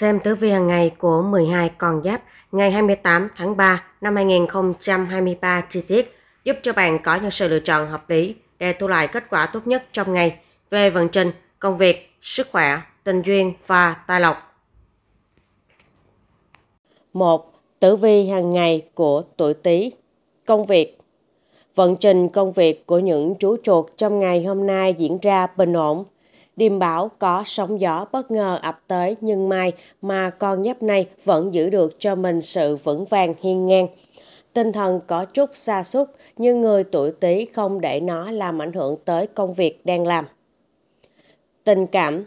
Xem tử vi hàng ngày của 12 con giáp ngày 28 tháng 3 năm 2023 chi tiết giúp cho bạn có những sự lựa chọn hợp lý để thu lại kết quả tốt nhất trong ngày về vận trình, công việc, sức khỏe, tình duyên và tài lộc. 1. Tử vi hàng ngày của tuổi Tý. Công việc Vận trình công việc của những chú chuột trong ngày hôm nay diễn ra bình ổn, Điềm bão có sóng gió bất ngờ ập tới nhưng mai mà con nhấp này vẫn giữ được cho mình sự vững vàng hiên ngang. Tinh thần có chút xa xúc nhưng người tuổi Tý không để nó làm ảnh hưởng tới công việc đang làm. Tình cảm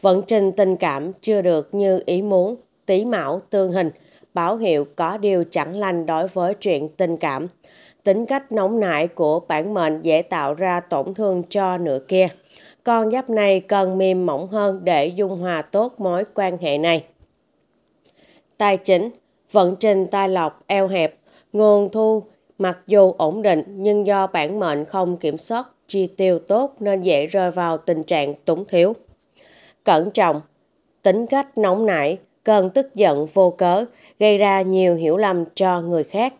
Vận trình tình cảm chưa được như ý muốn, Tý mão tương hình, báo hiệu có điều chẳng lành đối với chuyện tình cảm. Tính cách nóng nảy của bản mệnh dễ tạo ra tổn thương cho nửa kia con giáp này cần mềm mỏng hơn để dung hòa tốt mối quan hệ này. Tài chính, vận trình tai lộc eo hẹp, nguồn thu mặc dù ổn định nhưng do bản mệnh không kiểm soát chi tiêu tốt nên dễ rơi vào tình trạng túng thiếu. Cẩn trọng, tính cách nóng nảy, cần tức giận vô cớ, gây ra nhiều hiểu lầm cho người khác.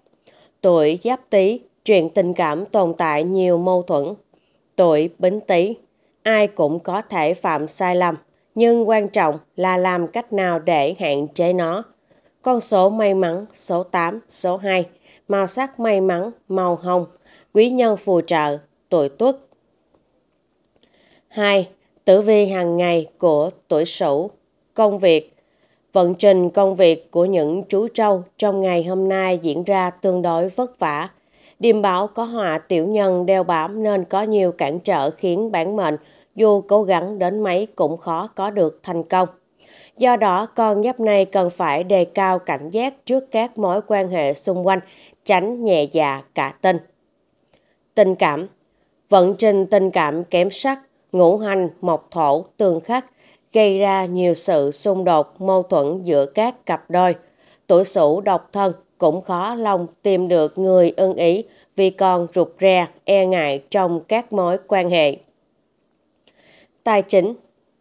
Tuổi giáp tý, chuyện tình cảm tồn tại nhiều mâu thuẫn. Tuổi bính tý, ai cũng có thể phạm sai lầm, nhưng quan trọng là làm cách nào để hạn chế nó. Con số may mắn số 8, số 2, màu sắc may mắn màu hồng, quý nhân phù trợ, tuổi tuất. 2. Tử vi hàng ngày của tuổi Sửu, công việc Vận trình công việc của những chú trâu trong ngày hôm nay diễn ra tương đối vất vả, Điềm bảo có họa tiểu nhân đeo bám nên có nhiều cản trở khiến bản mệnh dù cố gắng đến mấy cũng khó có được thành công. Do đó, con giáp này cần phải đề cao cảnh giác trước các mối quan hệ xung quanh, tránh nhẹ dạ cả tin. Tình cảm Vận trình tình cảm kém sắc, ngũ hành, mộc thổ, tương khắc, gây ra nhiều sự xung đột, mâu thuẫn giữa các cặp đôi. Tuổi sửu độc thân cũng khó lòng tìm được người ưng ý vì còn rụt rè, e ngại trong các mối quan hệ. Tài chính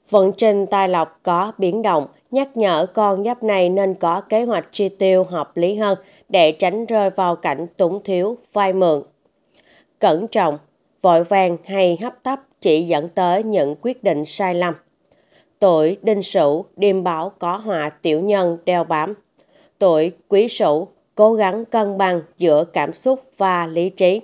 Vận trình tài lộc có biến động, nhắc nhở con giáp này nên có kế hoạch chi tiêu hợp lý hơn để tránh rơi vào cảnh túng thiếu, vay mượn. Cẩn trọng, vội vàng hay hấp tấp chỉ dẫn tới những quyết định sai lầm. Tuổi đinh sửu, điềm báo có họa tiểu nhân đeo bám. Tuổi quý sửu, cố gắng cân bằng giữa cảm xúc và lý trí.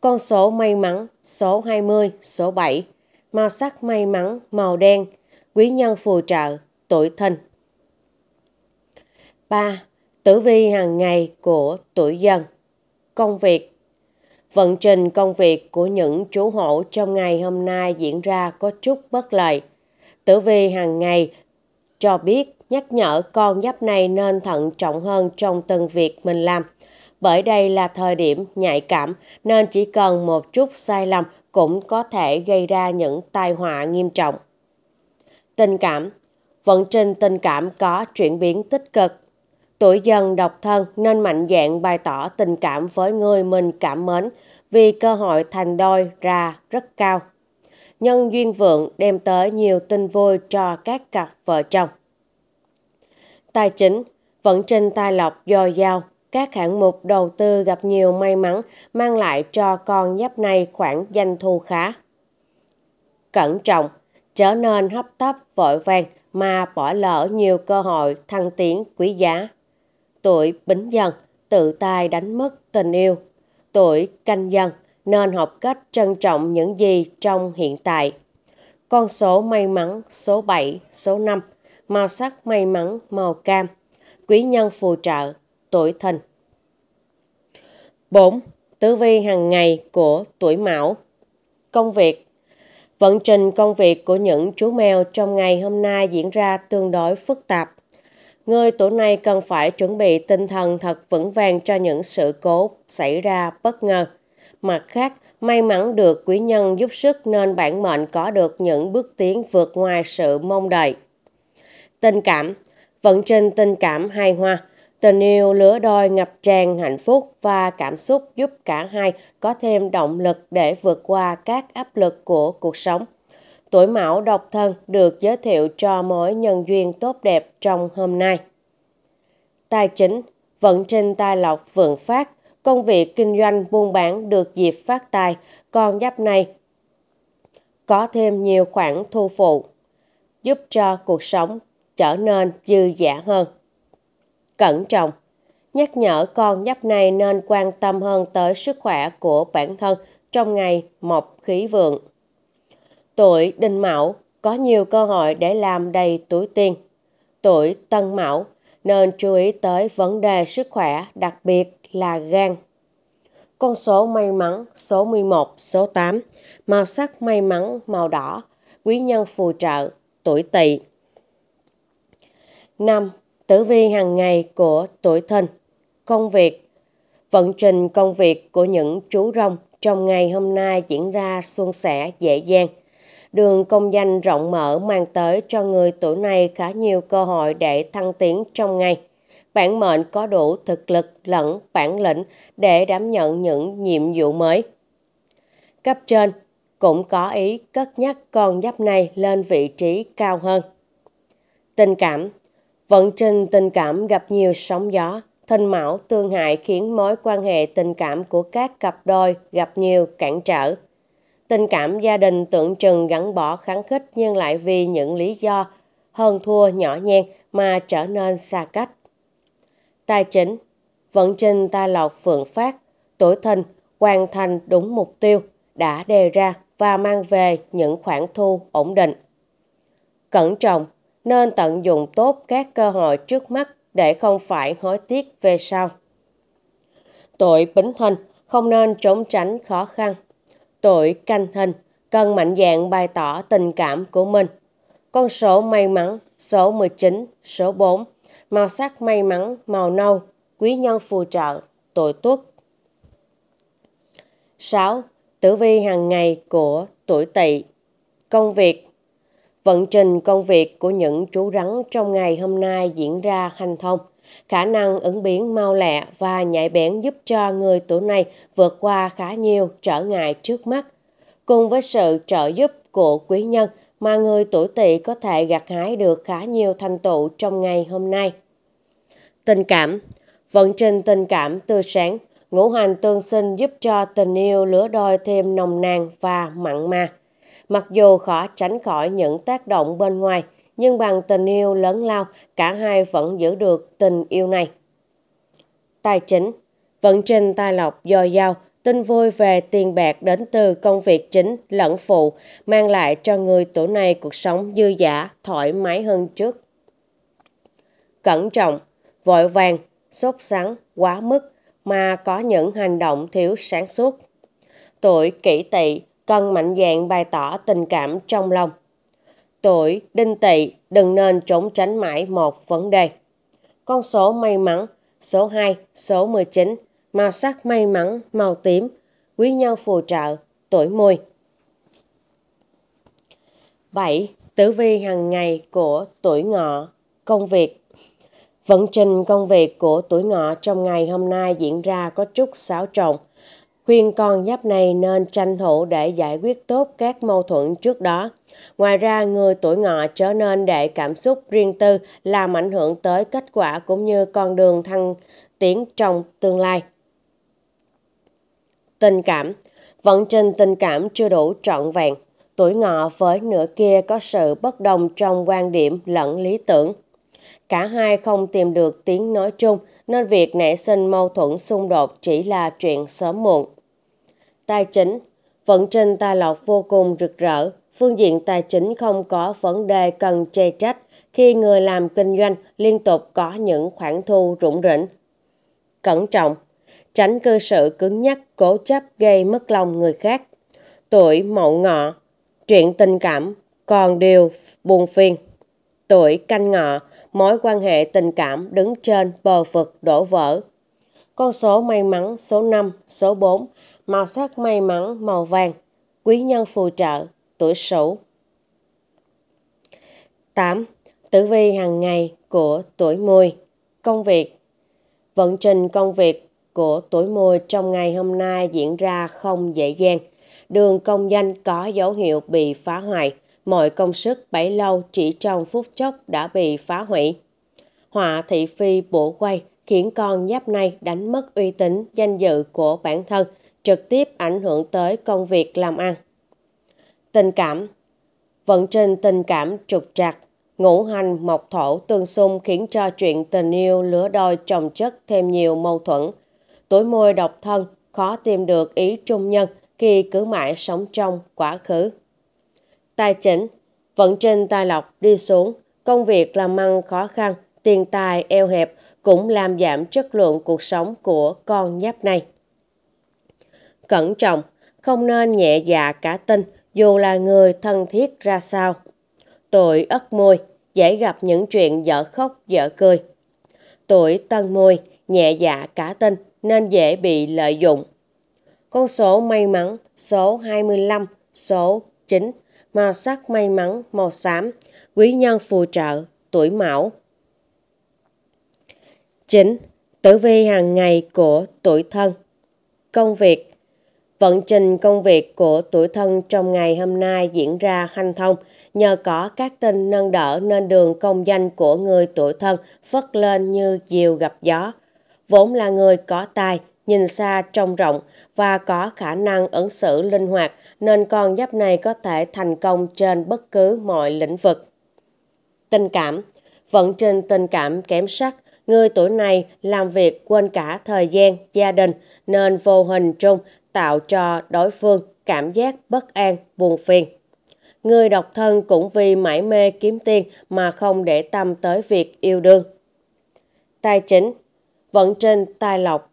Con số may mắn số 20, số 7, màu sắc may mắn màu đen, quý nhân phù trợ, tuổi thìn. 3. Tử vi hàng ngày của tuổi dần. Công việc Vận trình công việc của những chú hộ trong ngày hôm nay diễn ra có chút bất lợi. Tử vi hàng ngày cho biết nhắc nhở con giáp này nên thận trọng hơn trong từng việc mình làm. Bởi đây là thời điểm nhạy cảm nên chỉ cần một chút sai lầm cũng có thể gây ra những tai họa nghiêm trọng. Tình cảm Vận trình tình cảm có chuyển biến tích cực. Tuổi dần độc thân nên mạnh dạn bày tỏ tình cảm với người mình cảm mến vì cơ hội thành đôi ra rất cao. Nhân duyên vượng đem tới nhiều tin vui cho các cặp vợ chồng tài chính, vận trình tài lộc dồi dào. Các hạng mục đầu tư gặp nhiều may mắn mang lại cho con giáp này khoản doanh thu khá. Cẩn trọng, trở nên hấp tấp vội vàng mà bỏ lỡ nhiều cơ hội thăng tiến quý giá. Tuổi bính dần, tự tay đánh mất tình yêu. Tuổi canh dần, nên học cách trân trọng những gì trong hiện tại. Con số may mắn số 7, số 5 màu sắc may mắn màu cam, quý nhân phù trợ, tuổi thìn. 4. Tứ vi hàng ngày của tuổi mão Công việc Vận trình công việc của những chú mèo trong ngày hôm nay diễn ra tương đối phức tạp. Người tuổi này cần phải chuẩn bị tinh thần thật vững vàng cho những sự cố xảy ra bất ngờ. Mặt khác, may mắn được quý nhân giúp sức nên bản mệnh có được những bước tiến vượt ngoài sự mong đợi tình cảm, vẫn trên tình cảm hài hòa, tình yêu lứa đôi ngập tràn hạnh phúc và cảm xúc giúp cả hai có thêm động lực để vượt qua các áp lực của cuộc sống. Tuổi Mão độc thân được giới thiệu cho mối nhân duyên tốt đẹp trong hôm nay. Tài chính, vận trình tài lộc vượng phát, công việc kinh doanh buôn bán được dịp phát tài, con giáp này có thêm nhiều khoản thu phụ, giúp cho cuộc sống trở nên dư dả hơn. Cẩn trọng Nhắc nhở con giáp này nên quan tâm hơn tới sức khỏe của bản thân trong ngày mộc khí vượng. Tuổi đinh mão có nhiều cơ hội để làm đầy tuổi tiền. Tuổi tân mão nên chú ý tới vấn đề sức khỏe, đặc biệt là gan. Con số may mắn số 11, số 8, màu sắc may mắn màu đỏ, quý nhân phù trợ, tuổi tỵ. 5. Tử vi hàng ngày của tuổi thìn Công việc Vận trình công việc của những chú rồng trong ngày hôm nay diễn ra suôn sẻ dễ dàng. Đường công danh rộng mở mang tới cho người tuổi này khá nhiều cơ hội để thăng tiến trong ngày. Bản mệnh có đủ thực lực lẫn bản lĩnh để đảm nhận những nhiệm vụ mới. Cấp trên cũng có ý cất nhắc con giáp này lên vị trí cao hơn. Tình cảm Vận trình tình cảm gặp nhiều sóng gió, thân mão tương hại khiến mối quan hệ tình cảm của các cặp đôi gặp nhiều cản trở. Tình cảm gia đình tưởng chừng gắn bỏ kháng khích nhưng lại vì những lý do hơn thua nhỏ nhen mà trở nên xa cách. Tài chính Vận trình tài lộc phượng phát, tuổi thìn hoàn thành đúng mục tiêu đã đề ra và mang về những khoản thu ổn định. Cẩn trọng nên tận dụng tốt các cơ hội trước mắt để không phải hối tiếc về sau. Tuổi bính thân không nên trốn tránh khó khăn. Tuổi canh thân cần mạnh dạn bày tỏ tình cảm của mình. Con số may mắn số 19, số 4, màu sắc may mắn màu nâu, quý nhân phù trợ, tuổi tuất. 6. Tử vi hàng ngày của tuổi tỵ. Công việc Vận trình công việc của những chú rắn trong ngày hôm nay diễn ra hanh thông. Khả năng ứng biến mau lẹ và nhạy bén giúp cho người tuổi này vượt qua khá nhiều trở ngại trước mắt. Cùng với sự trợ giúp của quý nhân mà người tuổi tỵ có thể gặt hái được khá nhiều thành tựu trong ngày hôm nay. Tình cảm Vận trình tình cảm tươi sáng, ngũ hành tương sinh giúp cho tình yêu lứa đôi thêm nồng nàn và mặn mà. Mặc dù khó tránh khỏi những tác động bên ngoài, nhưng bằng tình yêu lớn lao, cả hai vẫn giữ được tình yêu này. Tài chính Vận trình tài lộc dồi dào, tin vui về tiền bạc đến từ công việc chính lẫn phụ, mang lại cho người tuổi này cuộc sống dư giả, thoải mái hơn trước. Cẩn trọng, vội vàng, sốt sắng, quá mức mà có những hành động thiếu sáng suốt. Tuổi kỷ tỵ cần mạnh dạn bày tỏ tình cảm trong lòng. Tuổi, đinh tỵ đừng nên trốn tránh mãi một vấn đề. Con số may mắn, số 2, số 19, màu sắc may mắn, màu tím, quý nhân phù trợ, tuổi mùi. 7. Tử vi hàng ngày của tuổi ngọ, công việc. Vận trình công việc của tuổi ngọ trong ngày hôm nay diễn ra có chút xáo trộn khuyên con giáp này nên tranh thủ để giải quyết tốt các mâu thuẫn trước đó. Ngoài ra, người tuổi ngọ trở nên để cảm xúc riêng tư làm ảnh hưởng tới kết quả cũng như con đường thăng tiến trong tương lai. Tình cảm Vận trình tình cảm chưa đủ trọn vẹn. Tuổi ngọ với nửa kia có sự bất đồng trong quan điểm lẫn lý tưởng. Cả hai không tìm được tiếng nói chung nên việc nảy sinh mâu thuẫn xung đột chỉ là chuyện sớm muộn tài chính. Vận trình tài lộc vô cùng rực rỡ, phương diện tài chính không có vấn đề cần chê trách khi người làm kinh doanh liên tục có những khoản thu rủng rỉnh. Cẩn trọng, tránh cơ sự cứng nhắc cố chấp gây mất lòng người khác. Tuổi mậu ngọ, chuyện tình cảm còn điều buồn phiền. Tuổi canh ngọ, mối quan hệ tình cảm đứng trên bờ vực đổ vỡ. Con số may mắn số 5, số 4 màu sắc may mắn màu vàng, quý nhân phù trợ, tuổi Sửu. 8. Tử vi hàng ngày của tuổi Mùi, công việc. Vận trình công việc của tuổi Mùi trong ngày hôm nay diễn ra không dễ dàng. Đường công danh có dấu hiệu bị phá hoại, mọi công sức bấy lâu chỉ trong phút chốc đã bị phá hủy. Họa thị phi bổ quay khiến con giáp này đánh mất uy tín, danh dự của bản thân trực tiếp ảnh hưởng tới công việc làm ăn. Tình cảm Vận trình tình cảm trục trặc, ngũ hành mộc thổ tương xung khiến cho chuyện tình yêu lứa đôi chồng chất thêm nhiều mâu thuẫn. Tuổi môi độc thân, khó tìm được ý trung nhân khi cứ mãi sống trong quá khứ. Tài chính Vận trình tài lộc đi xuống, công việc làm ăn khó khăn, tiền tài eo hẹp cũng làm giảm chất lượng cuộc sống của con giáp này cẩn trọng, không nên nhẹ dạ cả tin dù là người thân thiết ra sao. Tuổi ất môi dễ gặp những chuyện dở khóc dở cười. Tuổi tân môi nhẹ dạ cả tin nên dễ bị lợi dụng. Con số may mắn số 25, số 9, màu sắc may mắn màu xám, quý nhân phù trợ, tuổi mão. 9. Tử vi hàng ngày của tuổi thân Công việc Vận trình công việc của tuổi thân trong ngày hôm nay diễn ra hanh thông, nhờ có các tinh nâng đỡ nên đường công danh của người tuổi thân phất lên như diều gặp gió. Vốn là người có tài, nhìn xa trông rộng và có khả năng ứng xử linh hoạt nên con giáp này có thể thành công trên bất cứ mọi lĩnh vực. Tình cảm Vận trình tình cảm kém sắc, người tuổi này làm việc quên cả thời gian, gia đình nên vô hình chung tạo cho đối phương cảm giác bất an, buồn phiền. Người độc thân cũng vì mãi mê kiếm tiền mà không để tâm tới việc yêu đương. Tài chính, vận trên tài lộc,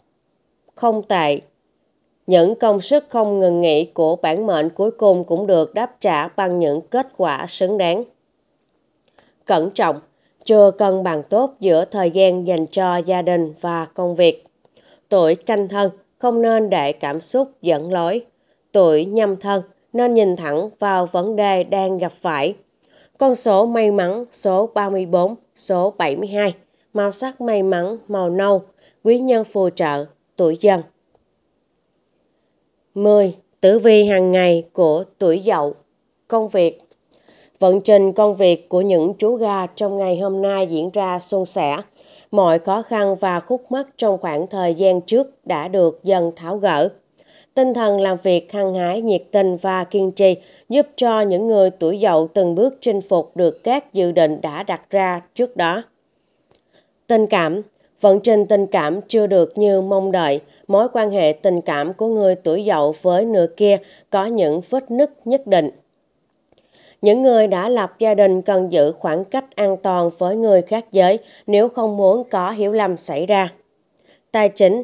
không tệ. Những công sức không ngừng nghỉ của bản mệnh cuối cùng cũng được đáp trả bằng những kết quả xứng đáng. Cẩn trọng, chưa cân bằng tốt giữa thời gian dành cho gia đình và công việc. Tuổi canh thân không nên để cảm xúc dẫn lối. Tuổi nhâm thân nên nhìn thẳng vào vấn đề đang gặp phải. Con số may mắn số 34, số 72, màu sắc may mắn màu nâu, quý nhân phù trợ, tuổi dần. 10. Tử vi hàng ngày của tuổi dậu Công việc Vận trình công việc của những chú gà trong ngày hôm nay diễn ra suôn sẻ mọi khó khăn và khúc mắc trong khoảng thời gian trước đã được dần tháo gỡ. Tinh thần làm việc hăng hái, nhiệt tình và kiên trì giúp cho những người tuổi dậu từng bước chinh phục được các dự định đã đặt ra trước đó. Tình cảm Vận trình tình cảm chưa được như mong đợi, mối quan hệ tình cảm của người tuổi dậu với nửa kia có những vết nứt nhất định. Những người đã lập gia đình cần giữ khoảng cách an toàn với người khác giới nếu không muốn có hiểu lầm xảy ra. Tài chính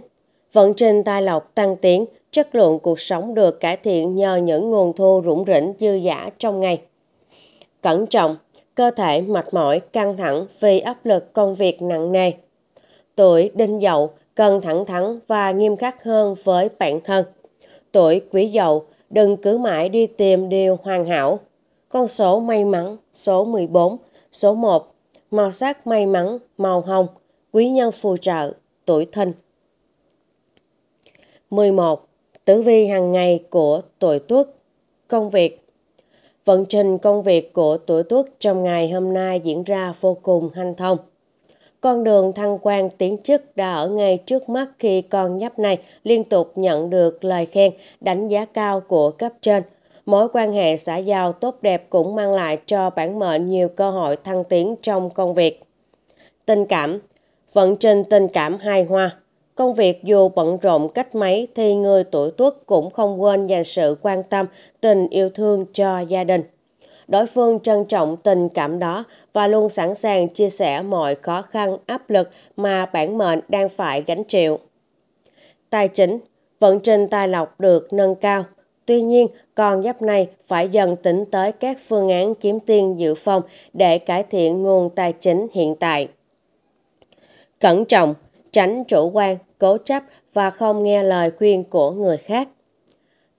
Vận trình tài lộc tăng tiến, chất lượng cuộc sống được cải thiện nhờ những nguồn thu rủng rỉnh dư giả trong ngày. Cẩn trọng, cơ thể mệt mỏi, căng thẳng vì áp lực công việc nặng nề. Tuổi đinh dậu cần thẳng thắn và nghiêm khắc hơn với bản thân. Tuổi quý dậu đừng cứ mãi đi tìm điều hoàn hảo. Con số may mắn số 14, số 1, màu sắc may mắn màu hồng, quý nhân phù trợ, tuổi thìn. 11. Tử vi hàng ngày của tuổi Tuất. Công việc Vận trình công việc của tuổi Tuất trong ngày hôm nay diễn ra vô cùng hanh thông. Con đường thăng quan tiến chức đã ở ngay trước mắt khi con nhấp này liên tục nhận được lời khen, đánh giá cao của cấp trên – Mối quan hệ xã giao tốt đẹp cũng mang lại cho bản mệnh nhiều cơ hội thăng tiến trong công việc. Tình cảm Vận trình tình cảm hài hòa. Công việc dù bận rộn cách mấy thì người tuổi tuất cũng không quên dành sự quan tâm, tình yêu thương cho gia đình. Đối phương trân trọng tình cảm đó và luôn sẵn sàng chia sẻ mọi khó khăn, áp lực mà bản mệnh đang phải gánh chịu. Tài chính Vận trình tài lộc được nâng cao – Tuy nhiên, con giáp này phải dần tính tới các phương án kiếm tiền dự phòng để cải thiện nguồn tài chính hiện tại. Cẩn trọng, tránh chủ quan, cố chấp và không nghe lời khuyên của người khác.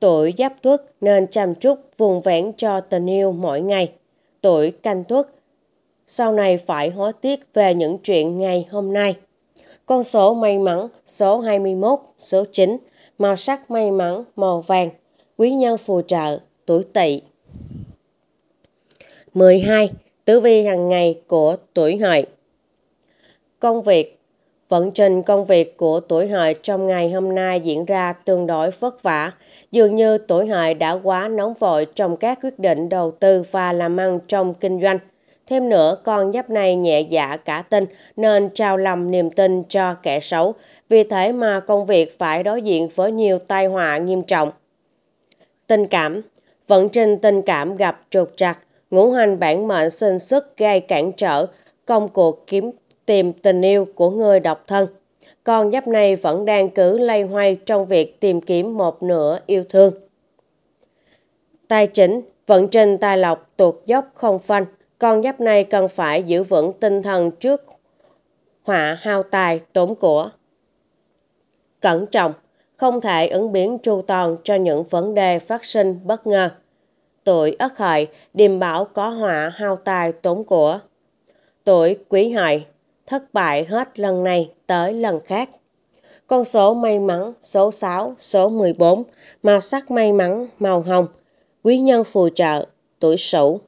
Tuổi giáp tuất nên chăm chút vùng vẽn cho tình yêu mỗi ngày. Tuổi canh tuất sau này phải hối tiếc về những chuyện ngày hôm nay. Con số may mắn số 21, số 9, màu sắc may mắn màu vàng quý nhân phù trợ, tuổi tỵ. 12. Tử vi hàng ngày của tuổi hợi Công việc Vận trình công việc của tuổi hợi trong ngày hôm nay diễn ra tương đối vất vả. Dường như tuổi hợi đã quá nóng vội trong các quyết định đầu tư và làm ăn trong kinh doanh. Thêm nữa, con giáp này nhẹ dạ cả tin nên trao lầm niềm tin cho kẻ xấu. Vì thế mà công việc phải đối diện với nhiều tai họa nghiêm trọng. Tình cảm Vận trình tình cảm gặp trục trặc, ngũ hành bản mệnh sinh xuất gây cản trở, công cuộc kiếm tìm tình yêu của người độc thân. Con giáp này vẫn đang cứ lay hoay trong việc tìm kiếm một nửa yêu thương. Tài chính, vận trình tài lộc tuột dốc không phanh, con giáp này cần phải giữ vững tinh thần trước họa hao tài tốn của. Cẩn trọng, không thể ứng biến chu toàn cho những vấn đề phát sinh bất ngờ. Tuổi Ất Hợi, điềm bảo có họa hao tài tốn của. Tuổi Quý Hợi, thất bại hết lần này tới lần khác. Con số may mắn số 6, số 14, màu sắc may mắn màu hồng, quý nhân phù trợ, tuổi Sửu.